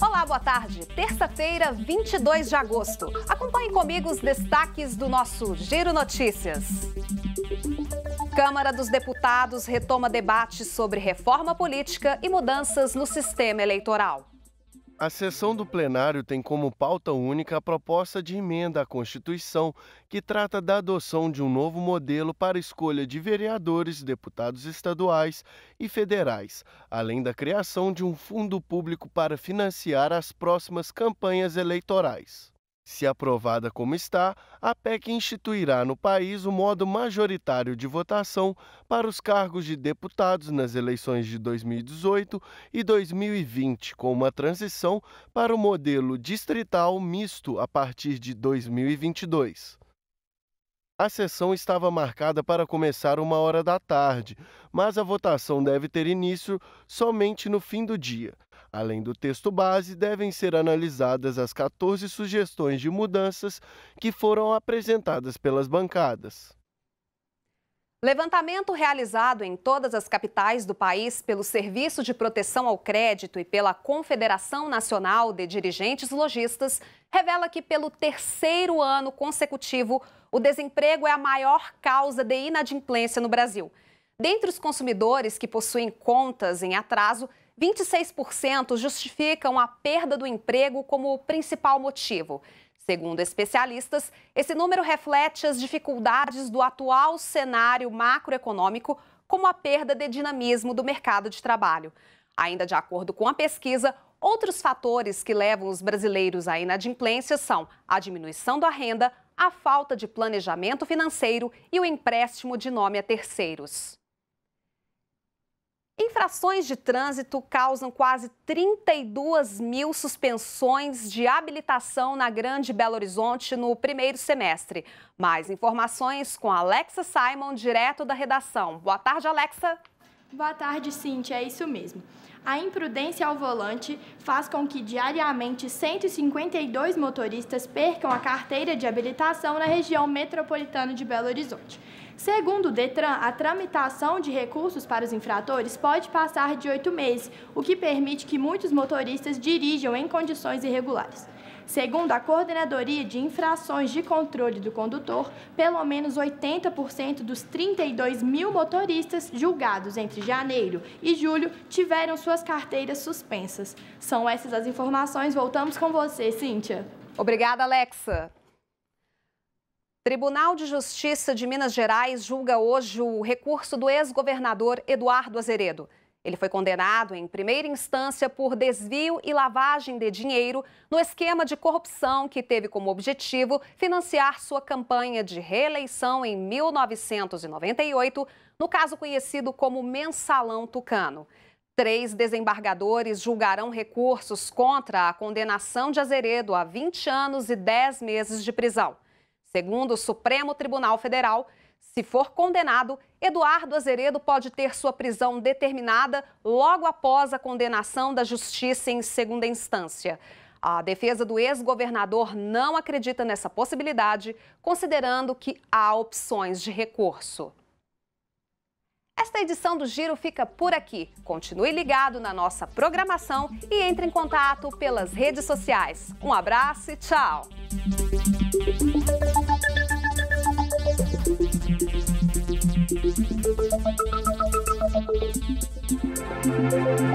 Olá, boa tarde. Terça-feira, 22 de agosto. Acompanhe comigo os destaques do nosso Giro Notícias. Câmara dos Deputados retoma debate sobre reforma política e mudanças no sistema eleitoral. A sessão do plenário tem como pauta única a proposta de emenda à Constituição, que trata da adoção de um novo modelo para escolha de vereadores, deputados estaduais e federais, além da criação de um fundo público para financiar as próximas campanhas eleitorais. Se aprovada como está, a PEC instituirá no país o modo majoritário de votação para os cargos de deputados nas eleições de 2018 e 2020, com uma transição para o modelo distrital misto a partir de 2022. A sessão estava marcada para começar uma hora da tarde, mas a votação deve ter início somente no fim do dia. Além do texto base, devem ser analisadas as 14 sugestões de mudanças que foram apresentadas pelas bancadas. Levantamento realizado em todas as capitais do país pelo Serviço de Proteção ao Crédito e pela Confederação Nacional de Dirigentes Logistas revela que, pelo terceiro ano consecutivo, o desemprego é a maior causa de inadimplência no Brasil. Dentre os consumidores que possuem contas em atraso, 26% justificam a perda do emprego como o principal motivo. Segundo especialistas, esse número reflete as dificuldades do atual cenário macroeconômico, como a perda de dinamismo do mercado de trabalho. Ainda de acordo com a pesquisa, outros fatores que levam os brasileiros à inadimplência são a diminuição da renda, a falta de planejamento financeiro e o empréstimo de nome a terceiros. Infrações de trânsito causam quase 32 mil suspensões de habilitação na Grande Belo Horizonte no primeiro semestre. Mais informações com Alexa Simon, direto da redação. Boa tarde, Alexa. Boa tarde, Cintia. É isso mesmo. A imprudência ao volante faz com que diariamente 152 motoristas percam a carteira de habilitação na região metropolitana de Belo Horizonte. Segundo o Detran, a tramitação de recursos para os infratores pode passar de oito meses, o que permite que muitos motoristas dirijam em condições irregulares. Segundo a Coordenadoria de Infrações de Controle do Condutor, pelo menos 80% dos 32 mil motoristas julgados entre janeiro e julho tiveram sua suas carteiras suspensas. São essas as informações. Voltamos com você, Cíntia. Obrigada, Alexa. Tribunal de Justiça de Minas Gerais julga hoje o recurso do ex-governador Eduardo Azeredo. Ele foi condenado em primeira instância por desvio e lavagem de dinheiro no esquema de corrupção que teve como objetivo financiar sua campanha de reeleição em 1998, no caso conhecido como Mensalão Tucano. Três desembargadores julgarão recursos contra a condenação de Azeredo a 20 anos e 10 meses de prisão. Segundo o Supremo Tribunal Federal, se for condenado, Eduardo Azeredo pode ter sua prisão determinada logo após a condenação da justiça em segunda instância. A defesa do ex-governador não acredita nessa possibilidade, considerando que há opções de recurso. Esta edição do Giro fica por aqui. Continue ligado na nossa programação e entre em contato pelas redes sociais. Um abraço e tchau! Thank you.